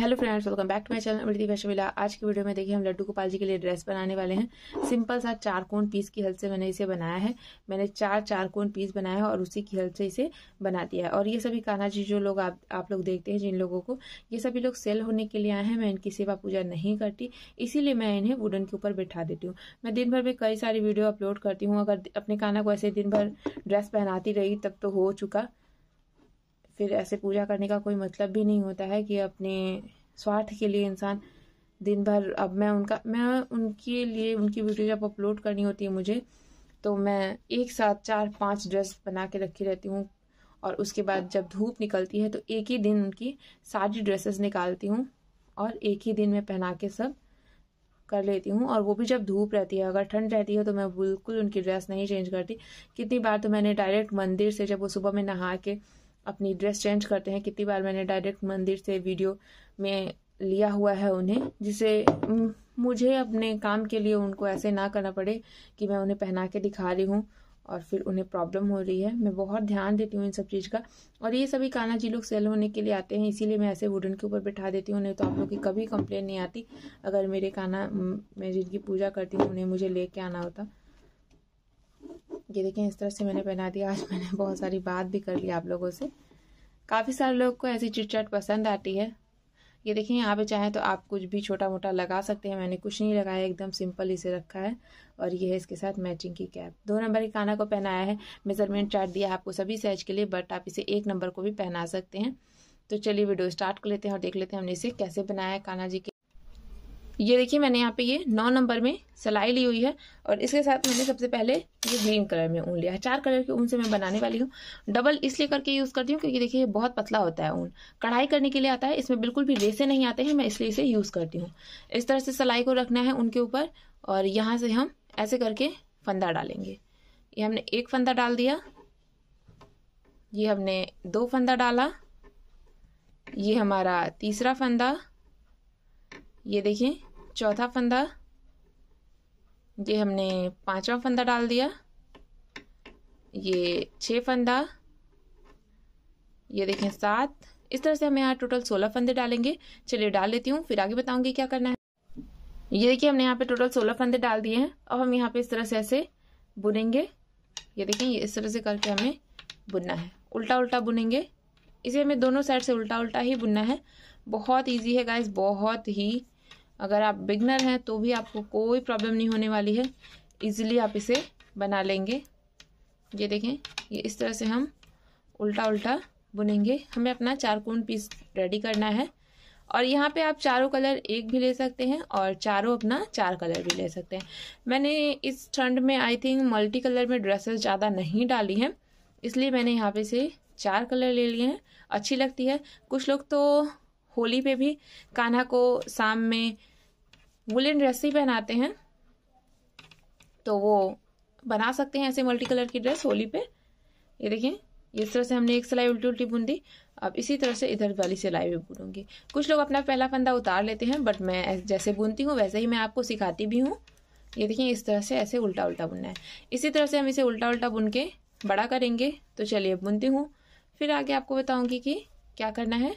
hello friends welcome back to my channel अमृति वैश्विला आज की वीडियो में देखिए हम लड्डू गोपाल जी के लिए ड्रेस बनाने वाले हैं सिंपल सा चार कोन पीस की हल से मैंने इसे बनाया है मैंने चार चार कोन पीस बनाया है और उसी की हल से इसे बना दिया है और ये सभी काना जी जो लोग आप आप लोग देखते हैं जिन लोगों को ये सभी लोग सेल होने के लिए आए हैं मैं इनकी सेवा पूजा नहीं करती इसीलिए मैं इन्हें वुडन के ऊपर बैठा देती हूँ मैं दिन भर में कई सारी वीडियो अपलोड करती हूँ अगर अपने काना को ऐसे दिन भर ड्रेस पहनाती रही तब तो हो चुका फिर ऐसे पूजा करने का कोई मतलब भी नहीं होता है कि अपने स्वार्थ के लिए इंसान दिन भर अब मैं उनका मैं उनके लिए उनकी वीडियो जब अपलोड करनी होती है मुझे तो मैं एक साथ चार पांच ड्रेस बना के रखी रहती हूँ और उसके बाद जब धूप निकलती है तो एक ही दिन उनकी सारी ड्रेसेस निकालती हूँ और एक ही दिन में पहना के सब कर लेती हूँ और वो भी जब धूप रहती है अगर ठंड रहती है तो मैं बिल्कुल उनकी ड्रेस नहीं चेंज करती कितनी बार तो मैंने डायरेक्ट मंदिर से जब वो सुबह में नहा के अपनी ड्रेस चेंज करते हैं कितनी बार मैंने डायरेक्ट मंदिर से वीडियो में लिया हुआ है उन्हें जिसे मुझे अपने काम के लिए उनको ऐसे ना करना पड़े कि मैं उन्हें पहना के दिखा रही हूँ और फिर उन्हें प्रॉब्लम हो रही है मैं बहुत ध्यान देती हूँ इन सब चीज़ का और ये सभी काना जी लोग सेल होने के लिए आते हैं इसीलिए मैं ऐसे वुडन के ऊपर बैठा देती हूँ उन्हें तो आप लोग की कभी कंप्लेन नहीं आती अगर मेरे काना मैं जिनकी पूजा करती हूँ उन्हें मुझे लेके आना होता ये देखें इस तरह से मैंने पहना दिया आज मैंने बहुत सारी बात भी कर ली आप लोगों से काफ़ी सारे लोग को ऐसी चिट चट पसंद आती है ये देखें यहाँ पे चाहें तो आप कुछ भी छोटा मोटा लगा सकते हैं मैंने कुछ नहीं लगाया एकदम सिंपल इसे रखा है और ये है इसके साथ मैचिंग की कैप दो नंबर की काना को पहनाया है मेजरमेंट चार्ट दिया है आपको सभी साइज के लिए बट आप इसे एक नंबर को भी पहना सकते हैं तो चलिए वीडियो स्टार्ट कर लेते हैं और देख लेते हैं हमने इसे कैसे बनाया है कान्हा जी के ये देखिए मैंने यहाँ पे ये नौ नंबर में सिलाई ली हुई है और इसके साथ मैंने सबसे पहले ये ग्रीन कलर में ऊन लिया है चार कलर की ऊन से मैं बनाने वाली हूँ डबल इसलिए करके यूज़ करती हूँ क्योंकि देखिए ये बहुत पतला होता है ऊन कढ़ाई करने के लिए आता है इसमें बिल्कुल भी रेसे नहीं आते हैं मैं इसलिए इसे यूज़ करती हूँ इस तरह से सिलाई को रखना है उनके ऊपर और यहाँ से हम ऐसे करके फंदा डालेंगे ये हमने एक फंदा डाल दिया ये हमने दो फंदा डाला ये हमारा तीसरा फंदा ये देखिए चौथा फंदा ये हमने पांचवा फंदा डाल दिया ये छः फंदा ये देखें सात इस तरह से हम यहाँ टोटल सोलह फंदे डालेंगे चलिए डाल लेती हूँ फिर आगे बताऊंगी क्या करना है ये देखिए हमने यहाँ पे टोटल सोलह फंदे डाल दिए हैं अब हम यहाँ पे इस तरह से ऐसे बुनेंगे ये देखें ये इस तरह से करके हमें बुनना है उल्टा उल्टा बुनेंगे इसे हमें दोनों साइड से उल्टा उल्टा ही बुनना है बहुत ईजी है गाइज बहुत ही अगर आप बिगनर हैं तो भी आपको कोई प्रॉब्लम नहीं होने वाली है इजीली आप इसे बना लेंगे ये देखें ये इस तरह से हम उल्टा उल्टा बुनेंगे हमें अपना चारकोन पीस रेडी करना है और यहाँ पे आप चारों कलर एक भी ले सकते हैं और चारों अपना चार कलर भी ले सकते हैं मैंने इस ठंड में आई थिंक मल्टी कलर में ड्रेसेस ज़्यादा नहीं डाली हैं इसलिए मैंने यहाँ पे से चार कलर ले लिए हैं अच्छी लगती है कुछ लोग तो होली पे भी कान्हा को शाम में वुलन ड्रेस ही पहनाते हैं तो वो बना सकते हैं ऐसे मल्टी कलर की ड्रेस होली पे ये देखें इस तरह से हमने एक सिलाई उल्टी उल्टी बुन दी अब इसी तरह से इधर वाली सिलाई भी बुनूंगी कुछ लोग अपना पहला फंदा उतार लेते हैं बट मैं जैसे बुनती हूँ वैसे ही मैं आपको सिखाती भी हूँ ये देखिए इस तरह से ऐसे उल्टा उल्टा बुनना है इसी तरह से हम इसे उल्टा उल्टा बुन के बड़ा करेंगे तो चलिए बुनती हूँ फिर आगे आपको बताऊँगी कि क्या करना है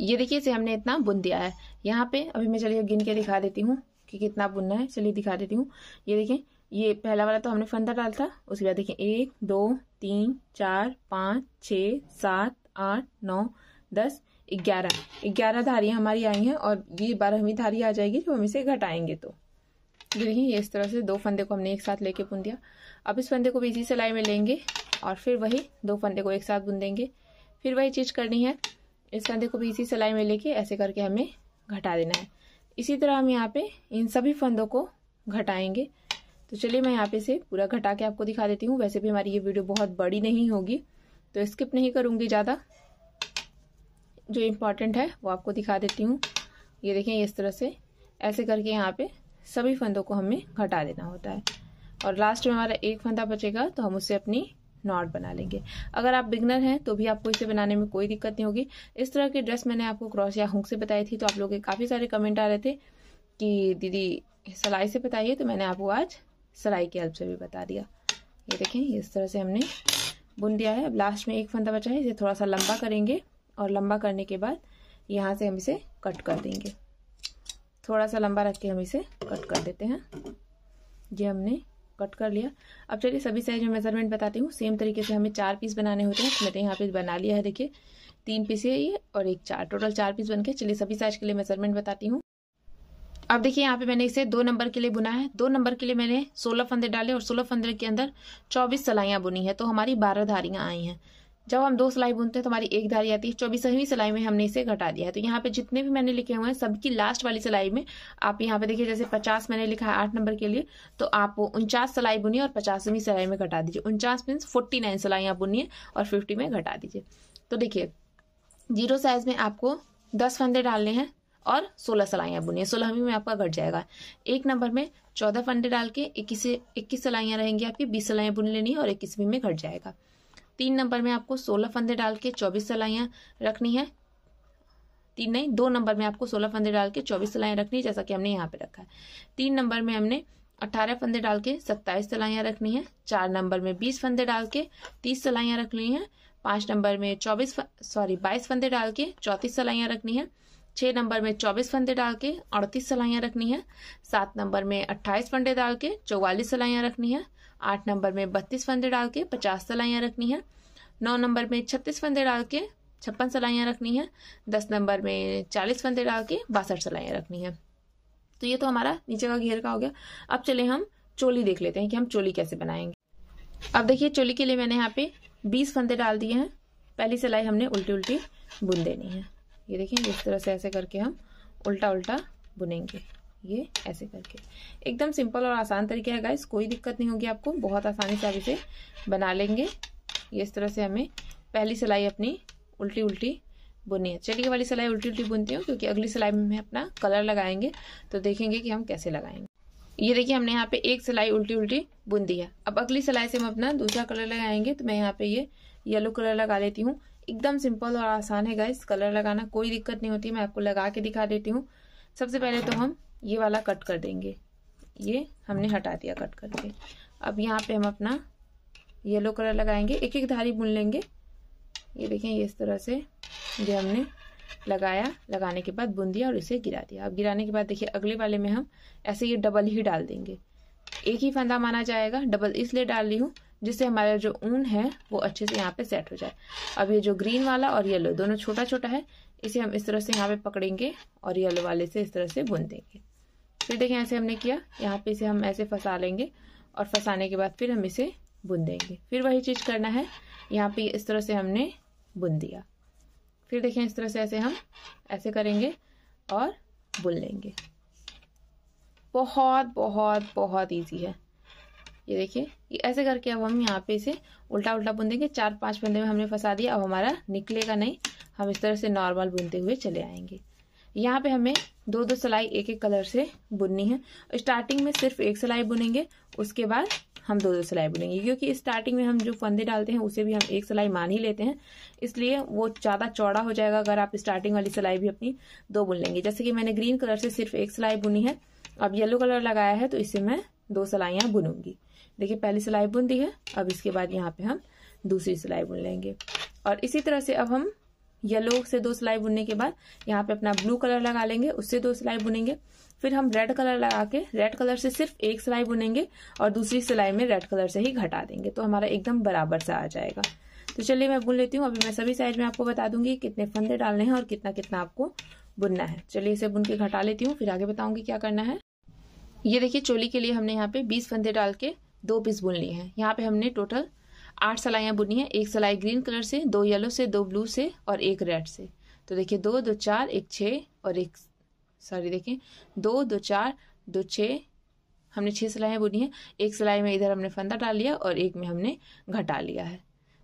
ये देखिए इसे हमने इतना बुन दिया है यहाँ पे अभी मैं चलिए गिन के दिखा देती हूँ कि कितना बुनना है चलिए दिखा देती हूँ ये देखें ये पहला वाला तो हमने फंदा डाला था उसके बाद देखें एक दो तीन चार पाँच छ सात आठ नौ दस ग्यारह ग्यारह धारियाँ हमारी आई हैं और ये बारहवीं धारी आ जाएगी जब हम इसे घटाएंगे तो ये देखिए ये इस तरह से दो फंदे को हमने एक साथ लेके बुन दिया अब इस फंदे को भी इसी सिलाई में लेंगे और फिर वही दो फंदे को एक साथ बुन देंगे फिर वही चीज़ करनी है इस फंदे को भी इसी सिलाई में लेके ऐसे करके हमें घटा देना है इसी तरह हम यहाँ पे इन सभी फंदों को घटाएंगे तो चलिए मैं यहाँ पे से पूरा घटा के आपको दिखा देती हूँ वैसे भी हमारी ये वीडियो बहुत बड़ी नहीं होगी तो स्किप नहीं करूँगी ज़्यादा जो इम्पॉर्टेंट है वो आपको दिखा देती हूँ ये देखें इस तरह से ऐसे करके यहाँ पे सभी फंदों को हमें घटा देना होता है और लास्ट में हमारा एक फंदा बचेगा तो हम उसे अपनी नॉट बना लेंगे अगर आप बिगनर हैं तो भी आपको इसे बनाने में कोई दिक्कत नहीं होगी इस तरह की ड्रेस मैंने आपको क्रॉस या हुक से बताई थी तो आप लोग के काफ़ी सारे कमेंट आ रहे थे कि दीदी सिलाई से बताइए तो मैंने आपको आज सिलाई की हेल्प से भी बता दिया ये देखें इस तरह से हमने बुन दिया है अब लास्ट में एक फंदा बचा है इसे थोड़ा सा लंबा करेंगे और लंबा करने के बाद यहाँ से हम इसे कट कर देंगे थोड़ा सा लंबा रख के हम इसे कट कर देते हैं ये हमने कट कर लिया अब चलिए सभी साइज में मेजरमेंट बताती हूँ सेम तरीके से हमें चार पीस बनाने होते हैं मैंने यहाँ पे बना लिया है देखिए तीन पीस है ये और एक चार टोटल चार पीस बन के चलिए सभी साइज के लिए मेजरमेंट बताती हूँ अब देखिए यहाँ पे मैंने इसे दो नंबर के लिए बुना है दो नंबर के लिए मैंने सोलह फंदे डाले और सोलह फंदे के अंदर चौबीस सलाइयाँ बुनी है तो हमारी बारह धारियाँ आई हैं जब हम दो सिलाई बुनते हैं तो हमारी एक धारी आती है चौबीसवीं सिलाई में हमने इसे घटा दिया है तो यहाँ पे जितने भी मैंने लिखे हुए हैं सबकी लास्ट वाली सिलाई में आप यहाँ पे देखिए जैसे पचास मैंने लिखा है आठ नंबर के लिए तो आप उनचास सिलाई बुनिए और पचासवीं सिलाई में घटा दीजिए उनचास मीन्स फोर्टी नाइन सिलाई आप बुनिए और फिफ्टी में घटा दीजिए तो देखिए जीरो साइज में आपको दस फंदे डालने हैं और सोलह सिलाइयाँ बुनिए सोलहवीं में आपका घट जाएगा एक नंबर में चौदह फंदे डाल के इक्कीस इक्कीस सिलाइयाँ रहेंगी आपकी बीस सिलाइयाँ बुन लेनी है और इक्कीसवीं में घट जाएगा तीन नंबर में आपको सोलह फंदे डाल के चौबीस सलाइयाँ रखनी है तीन नहीं दो नंबर में आपको सोलह फंदे डाल के चौबीस सलाइयाँ रखनी है जैसा कि हमने यहाँ पे रखा है तीन नंबर में हमने अट्ठारह फंदे डाल के सत्ताईस सलाइयाँ रखनी है चार नंबर में बीस फंदे डाल के तीस सिलाइयाँ रखनी है पाँच नंबर में चौबीस सॉरी बाईस फंदे डाल के चौंतीस सलाइयाँ रखनी है छः नंबर में चौबीस फंदे डाल के अड़तीस सलाइयाँ रखनी है सात नंबर में अट्ठाईस फंदे डाल के चौवालीस सलाइयाँ रखनी है आठ नंबर में बत्तीस फंदे डाल के पचास सलाइयाँ रखनी है नौ नंबर में छत्तीस फंदे डाल के छप्पन सलाइयाँ रखनी है दस नंबर में चालीस फंदे डाल के बासठ सलाइयाँ रखनी है तो ये तो हमारा नीचे का घेर का हो गया अब चले हम चोली देख लेते हैं कि हम चोली कैसे बनाएंगे अब देखिए चोली के लिए मैंने यहाँ पे बीस फंदे डाल दिए हैं पहली सिलाई हमने उल्टी उल्टी बुन देनी है ये देखिए इस तरह से ऐसे करके हम उल्टा उल्टा बुनेंगे ये ऐसे करके एकदम सिंपल और आसान तरीका है गाइस कोई दिक्कत नहीं होगी आपको बहुत आसानी से आप इसे बना लेंगे ये इस तरह से हमें पहली सिलाई अपनी उल्टी उल्टी बुनी है चलिए वाली सिलाई उल्टी उल्टी बुनती हूँ क्योंकि अगली सिलाई में हम अपना कलर लगाएंगे तो देखेंगे कि हम कैसे लगाएंगे ये देखिए हमने यहाँ पे एक सिलाई उल्टी उल्टी बुन दी है अब अगली सिलाई से हम अपना दूसरा कलर लगाएंगे तो मैं यहाँ पे ये येलो कलर लगा लेती हूँ एकदम सिंपल और आसान है गाइस कलर लगाना कोई दिक्कत नहीं होती मैं आपको लगा के दिखा देती हूँ सबसे पहले तो हम ये वाला कट कर देंगे ये हमने हटा दिया कट करके अब यहाँ पे हम अपना येलो कलर लगाएंगे एक एक धारी बुन लेंगे ये देखें इस तरह से ये हमने लगाया लगाने के बाद बुन दिया और इसे गिरा दिया अब गिराने के बाद देखिए अगले वाले में हम ऐसे ये डबल ही डाल देंगे एक ही फंदा माना जाएगा डबल इसलिए डाल रही हूँ जिससे हमारा जो ऊन है वो अच्छे से यहाँ पे सेट हो जाए अब ये जो ग्रीन वाला और येलो दोनों छोटा छोटा है इसे हम इस तरह से यहाँ पे पकड़ेंगे और येलो वाले से इस तरह से बुन देंगे फिर देखें ऐसे हमने किया यहाँ पे इसे हम ऐसे फंसा लेंगे और फंसाने के बाद फिर हम इसे बुन देंगे फिर वही चीज़ करना है यहाँ पे इस तरह से हमने बुन दिया फिर देखें इस तरह से ऐसे हम ऐसे करेंगे और बुन लेंगे बहुत बहुत बहुत ईजी है ये देखिए ये ऐसे करके अब हम यहाँ पे इसे उल्टा उल्टा बुन देंगे चार पांच बंदे में हमने फंसा दिया अब हमारा निकलेगा नहीं हम इस तरह से नॉर्मल बुनते हुए चले आएंगे यहाँ पे हमें दो दो सिलाई एक एक कलर से बुननी है स्टार्टिंग में सिर्फ एक सिलाई बुनेंगे उसके बाद हम दो दो सिलाई बुनेंगे क्योंकि स्टार्टिंग में हम जो फंदे डालते हैं उसे भी हम एक सिलाई मान ही लेते हैं इसलिए वो ज़्यादा चौड़ा हो जाएगा अगर आप स्टार्टिंग वाली सिलाई भी अपनी दो बुन लेंगे जैसे कि मैंने ग्रीन कलर से सिर्फ एक सिलाई बुनी है अब येलो कलर लगाया है तो इसे मैं दो सिलाइयाँ बुनूंगी देखिए पहली सिलाई बुन दी है अब इसके बाद यहाँ पे हम दूसरी सिलाई बुन लेंगे और इसी तरह से अब हम येलो से दो सिलाई बुनने के बाद यहाँ पे अपना ब्लू कलर लगा लेंगे उससे दो सिलाई बुनेंगे फिर हम रेड कलर लगा के रेड कलर से सिर्फ एक सिलाई बुनेंगे और दूसरी सिलाई में रेड कलर से ही घटा देंगे तो हमारा एकदम बराबर सा आ जाएगा तो चलिए मैं बुन लेती हूँ अभी मैं सभी साइज में आपको बता दूंगी कितने फंदे डालने हैं और कितना कितना आपको बुनना है चलिए इसे बुन के घटा लेती हूँ फिर आगे बताऊंगी क्या करना है ये देखिए चोली के लिए हमने यहाँ पे बीस फंदे डाल के दो पीस बुन लिए हैं यहाँ पे हमने टोटल आठ सलाइयाँ बुनी है एक सलाई ग्रीन कलर से दो येलो से दो ब्लू से और एक रेड से तो देखिए दो दो चार एक छः और एक सॉरी देखिए दो दो चार दो छः हमने छः सिलाइयाँ बुनी हैं एक सिलाई में इधर हमने फंदा डाल लिया और एक में हमने घटा लिया है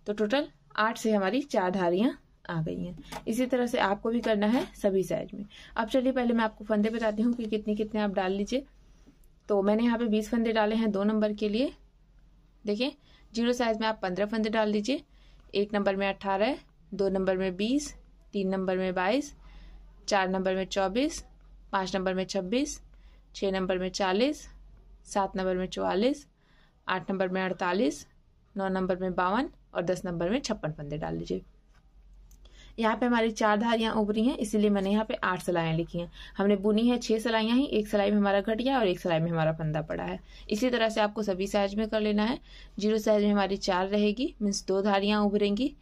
तो टोटल आठ से हमारी चार धारियाँ आ गई हैं इसी तरह से आपको भी करना है सभी साइज में अब चलिए पहले मैं आपको फंदे बताती हूँ कि कितने कितने आप डाल लीजिए तो मैंने यहाँ पे बीस फंदे डाले हैं दो नंबर के लिए देखिए जीरो साइज में आप पंद्रह फंदे डाल दीजिए एक नंबर में अट्ठारह दो नंबर में बीस तीन नंबर में बाईस चार नंबर में चौबीस पाँच नंबर में छब्बीस छः नंबर में चालीस सात नंबर में चौवालीस आठ नंबर में अड़तालीस नौ नंबर में बावन और दस नंबर में छप्पन पंदे डाल दीजिए यहाँ पे हमारी चार धारियां उभरी हैं इसीलिए मैंने यहाँ पे आठ सलाइयाँ लिखी हैं हमने बुनी है छह सिलाइयाँ ही एक सिलाई में हमारा घट गया और एक सिलाई में हमारा फंदा पड़ा है इसी तरह से आपको सभी साइज में कर लेना है जीरो साइज में हमारी चार रहेगी मीन्स दो धारियाँ उभरेंगी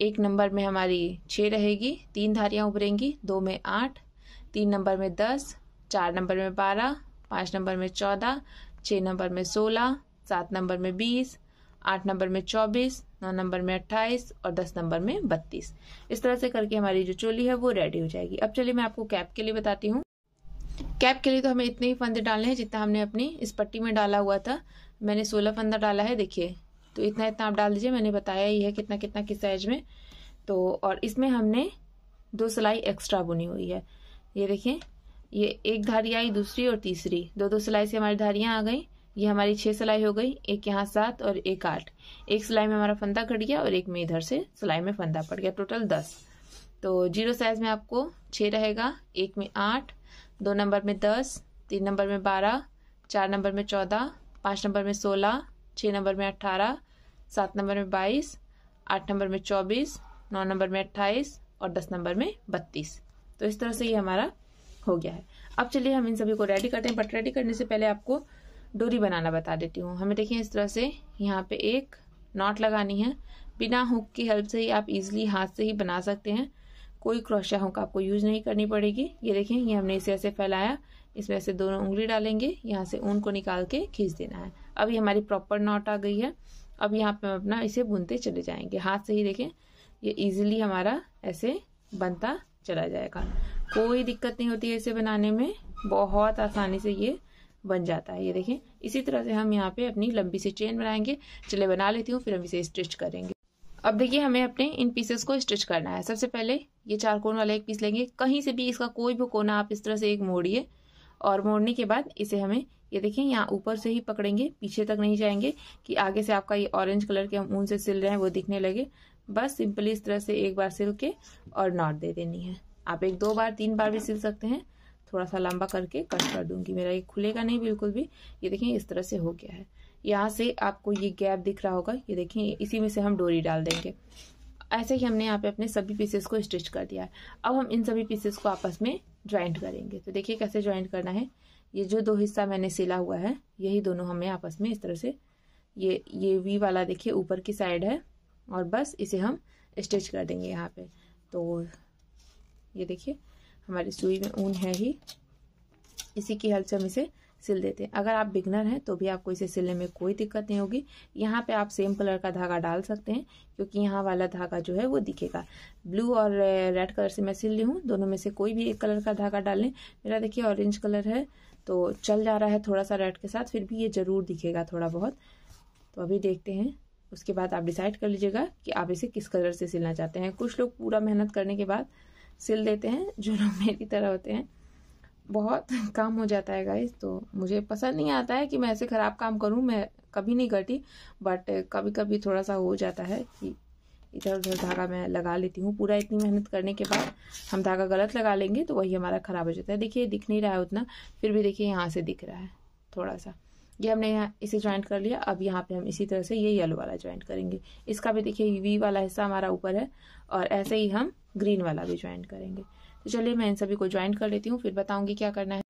एक नंबर में हमारी छः रहेगी तीन धारियाँ उभरेंगी दो में आठ तीन नंबर में दस चार नंबर में बारह पाँच नंबर में चौदह छः नंबर में सोलह सात नंबर में बीस आठ नंबर में चौबीस नौ नंबर में अट्ठाईस और दस नंबर में बत्तीस इस तरह से करके हमारी जो चोली है वो रेडी हो जाएगी अब चलिए मैं आपको कैप के लिए बताती हूँ कैप के लिए तो हमें इतने ही फंदे डालने हैं जितना हमने अपनी इस पट्टी में डाला हुआ था मैंने सोलह फंदा डाला है देखिए तो इतना इतना आप डाल दीजिए मैंने बताया ही है कितना कितना किस साइज में तो और इसमें हमने दो सिलाई एक्स्ट्रा बुनी हुई है ये देखिए ये एक धारी आई दूसरी और तीसरी दो दो सिलाई से हमारी धारियाँ आ गई ये हमारी छह सिलाई हो गई एक यहाँ सात और एक आठ एक सिलाई में हमारा फंदा कट गया और एक में इधर से सिलाई में फंदा पड़ गया टोटल दस तो जीरो साइज में आपको छः रहेगा एक में आठ दो नंबर में दस तीन नंबर में बारह चार नंबर में चौदह पाँच नंबर में सोलह छः नंबर में अट्ठारह सात नंबर में बाईस आठ नंबर में चौबीस नौ नंबर में अट्ठाईस और दस नंबर में बत्तीस तो इस तरह से ये हमारा हो गया है अब चलिए हम इन सभी को रेडी करते हैं बट रेडी करने से पहले आपको डोरी बनाना बता देती हूँ हमें देखिए इस तरह से यहाँ पे एक नॉट लगानी है बिना हुक की हेल्प से ही आप इजीली हाथ से ही बना सकते हैं कोई क्रोशिया हुक आपको यूज नहीं करनी पड़ेगी ये देखें ये हमने इसे ऐसे फैलाया इसमें ऐसे दोनों उंगली डालेंगे यहाँ से ऊन को निकाल के खींच देना है अब ये हमारी प्रॉपर नॉट आ गई है अब यहाँ पे हम अपना इसे बुनते चले जाएंगे हाथ से ही देखें ये ईजिली हमारा ऐसे बनता चला जाएगा कोई दिक्कत नहीं होती है इसे बनाने में बहुत आसानी से ये बन जाता है ये देखें इसी तरह से हम यहाँ पे अपनी लंबी सी चेन बनाएंगे चले बना लेती हूँ फिर हम इसे स्टिच करेंगे अब देखिए हमें अपने इन पीसेस को स्टिच करना है सबसे पहले ये चार कोन वाला एक पीस लेंगे कहीं से भी इसका कोई भी कोना आप इस तरह से एक मोड़िए और मोड़ने के बाद इसे हमें ये देखें यहाँ ऊपर से ही पकड़ेंगे पीछे तक नहीं जाएंगे कि आगे से आपका ये ऑरेंज कलर के हम ऊन से सिल रहे हैं वो दिखने लगे बस सिंपली इस तरह से एक बार सिल के और नॉट दे देनी है आप एक दो बार तीन बार भी सिल सकते हैं थोड़ा सा लंबा करके कट कर दूंगी मेरा ये खुलेगा नहीं बिल्कुल भी ये देखें इस तरह से हो गया है यहाँ से आपको ये गैप दिख रहा होगा ये देखें इसी में से हम डोरी डाल देंगे ऐसे ही हमने यहाँ पे अपने सभी पीसेस को स्टिच कर दिया है अब हम इन सभी पीसेस को आपस में ज्वाइंट करेंगे तो देखिए कैसे ज्वाइंट करना है ये जो दो हिस्सा मैंने सिला हुआ है यही दोनों हमें आपस में इस तरह से ये ये वी वाला देखिए ऊपर की साइड है और बस इसे हम स्टिच कर देंगे यहाँ पे तो ये देखिए हमारी सुई में ऊन है ही इसी की हेल्प से हम इसे सिल देते हैं अगर आप बिगनर हैं तो भी आपको इसे सिलने में कोई दिक्कत नहीं होगी यहाँ पे आप सेम कलर का धागा डाल सकते हैं क्योंकि यहाँ वाला धागा जो है वो दिखेगा ब्लू और रेड कलर से मैं सिल ली हूँ दोनों में से कोई भी एक कलर का धागा डाल लें मेरा देखिए ऑरेंज कलर है तो चल जा रहा है थोड़ा सा रेड के साथ फिर भी ये ज़रूर दिखेगा थोड़ा बहुत तो अभी देखते हैं उसके बाद आप डिसाइड कर लीजिएगा कि आप इसे किस कलर से सिलना चाहते हैं कुछ लोग पूरा मेहनत करने के बाद सिल देते हैं जो लोग मेरी तरह होते हैं बहुत काम हो जाता है गाइज तो मुझे पसंद नहीं आता है कि मैं ऐसे ख़राब काम करूँ मैं कभी नहीं करती बट कभी कभी थोड़ा सा हो जाता है कि इधर उधर धागा मैं लगा लेती हूँ पूरा इतनी मेहनत करने के बाद हम धागा गलत लगा लेंगे तो वही हमारा ख़राब हो जाता है देखिए दिख नहीं रहा है उतना फिर भी देखिए यहाँ से दिख रहा है थोड़ा सा ये हमने यहाँ इसे ज्वाइंट कर लिया अब यहाँ पे हम इसी तरह से ये येलो वाला ज्वाइंट करेंगे इसका भी देखिए वी वाला हिस्सा हमारा ऊपर है और ऐसे ही हम ग्रीन वाला भी ज्वाइन करेंगे तो चलिए मैं इन सभी को ज्वाइन कर लेती हूँ फिर बताऊंगी क्या करना है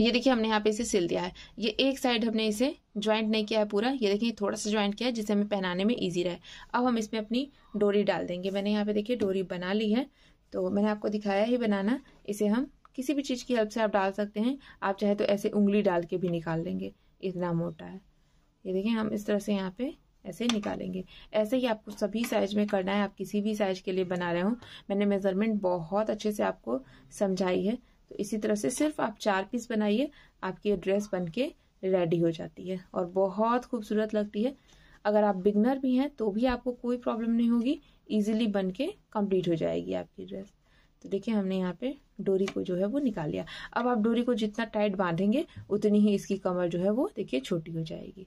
ये देखिए हमने यहाँ पे इसे सिल दिया है ये एक साइड हमने इसे ज्वाइंट नहीं किया है पूरा ये देखिए थोड़ा सा ज्वाइंट किया है जिसे हमें पहनाने में इजी रहे अब हम इसमें अपनी डोरी डाल देंगे मैंने यहाँ पे देखिए डोरी बना ली है तो मैंने आपको दिखाया ही बनाना इसे हम किसी भी चीज़ की हेल्प से आप डाल सकते हैं आप चाहे तो ऐसे उंगली डाल के भी निकाल लेंगे इतना मोटा है ये देखिए हम इस तरह से यहाँ पे ऐसे निकालेंगे ऐसे ही आपको सभी साइज में करना है आप किसी भी साइज के लिए बना रहे हो मैंने मेजरमेंट बहुत अच्छे से आपको समझाई है तो इसी तरह से सिर्फ आप चार पीस बनाइए आपकी ड्रेस बन के रेडी हो जाती है और बहुत खूबसूरत लगती है अगर आप बिगनर भी हैं तो भी आपको कोई प्रॉब्लम नहीं होगी ईजिली बन के कम्प्लीट हो जाएगी आपकी ड्रेस तो देखिए हमने यहाँ पे डोरी को जो है वो निकाल लिया अब आप डोरी को जितना टाइट बांधेंगे उतनी ही इसकी कमर जो है वो देखिए छोटी हो जाएगी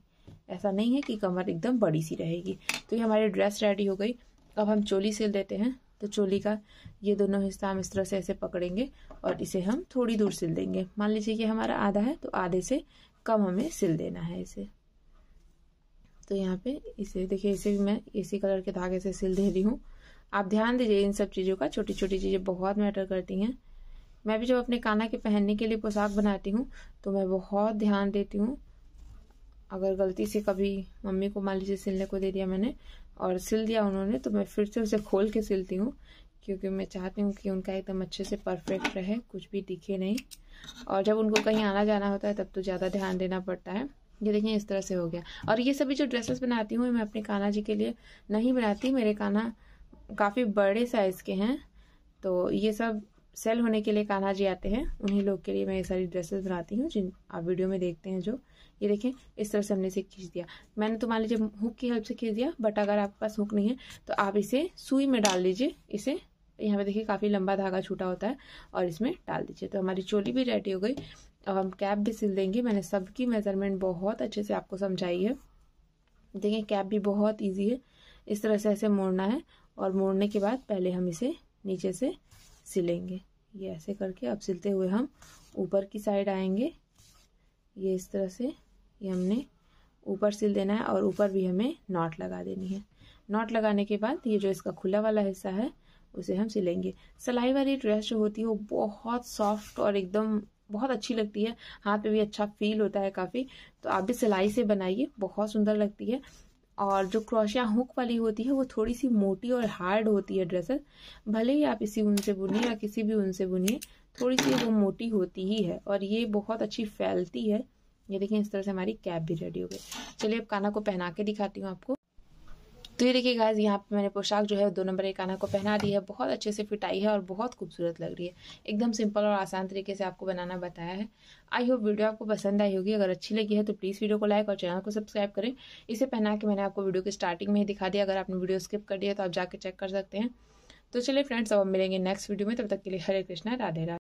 ऐसा नहीं है कि कमर एकदम बड़ी सी रहेगी तो ये हमारी ड्रेस रेडी हो गई अब हम चोली सिल देते हैं तो चोली का ये दोनों हिस्सा हम इस तरह से ऐसे पकड़ेंगे और इसे हम थोड़ी दूर सिल देंगे मान लीजिए कि हमारा आधा है तो आधे से कम हमें सिल देना है इसे तो यहाँ पे इसे देखिए इसे भी मैं इसी कलर के धागे से सिल दे रही हूँ आप ध्यान दीजिए इन सब चीज़ों का छोटी छोटी चीज़ें बहुत मैटर करती हैं मैं भी जब अपने काना के पहनने के लिए पोशाक बनाती हूँ तो मैं बहुत ध्यान देती हूँ अगर गलती से कभी मम्मी को मान लीजिए सिलने को दे दिया मैंने और सिल दिया उन्होंने तो मैं फिर से उसे खोल के सिलती हूँ क्योंकि मैं चाहती हूँ कि उनका एकदम अच्छे से परफेक्ट रहे कुछ भी दिखे नहीं और जब उनको कहीं आना जाना होता है तब तो ज़्यादा ध्यान देना पड़ता है ये देखिए इस तरह से हो गया और ये सभी जो ड्रेसेस बनाती हूँ मैं अपने काना जी के लिए नहीं बनाती मेरे काना काफ़ी बड़े साइज़ के हैं तो ये सब सेल होने के लिए कान्हा जी आते हैं उन्हीं लोग के लिए मैं ये सारी ड्रेसेस बनाती हूँ जिन आप वीडियो में देखते हैं जो ये देखें इस तरह से हमने इसे खींच दिया मैंने तो मान लीजिए हुक की हेल्प से खींच दिया बट अगर आपके पास हुक नहीं है तो आप इसे सुई में डाल लीजिए इसे यहाँ पे देखिए काफ़ी लंबा धागा छूटा होता है और इसमें डाल दीजिए तो हमारी चोली भी रेडी हो गई अब हम कैप भी सिल देंगे मैंने सबकी मेज़रमेंट बहुत अच्छे से आपको समझाई है देखें कैप भी बहुत ईजी है इस तरह से ऐसे मोड़ना है और मोड़ने के बाद पहले हम इसे नीचे से सिलेंगे ये ऐसे करके अब सिलते हुए हम ऊपर की साइड आएंगे ये इस तरह से ये हमने ऊपर सिल देना है और ऊपर भी हमें नॉट लगा देनी है नॉट लगाने के बाद ये जो इसका खुला वाला हिस्सा है उसे हम सिलेंगे सिलाई वाली ड्रेस जो होती है वो बहुत सॉफ्ट और एकदम बहुत अच्छी लगती है हाथ पे भी अच्छा फील होता है काफ़ी तो आप भी सिलाई से बनाइए बहुत सुंदर लगती है और जो क्रोशिया हुक वाली होती है वो थोड़ी सी मोटी और हार्ड होती है ड्रेसेस भले ही आप इसी ऊन से बुनिए या किसी भी ऊन से बुनिए थोड़ी सी वो मोटी होती ही है और ये बहुत अच्छी फैलती है ये देखिए इस तरह से हमारी कैप भी रेडी हो गई चलिए अब काना को पहना के दिखाती हूँ आपको तो ये देखिए गाइज यहाँ पे मैंने पोशाक जो है दो नंबर एक काना को पहना दी है बहुत अच्छे से फिट आई है और बहुत खूबसूरत लग रही है एकदम सिंपल और आसान तरीके से आपको बनाना बताया है आई होप वीडियो आपको पसंद आई होगी अगर अच्छी लगी है तो प्लीज़ वीडियो को लाइक और चैनल को सब्सक्राइब करें इसे पहना के मैंने आपको वीडियो की स्टार्टिंग में ही दिखा दिया अगर आपने वीडियो स्किप कर दिया तो आप जाके चेक कर सकते हैं तो चलिए फ्रेंड्स अब मिलेंगे नेक्स्ट वीडियो में तब तक के लिए हरे कृष्णा राधे राधे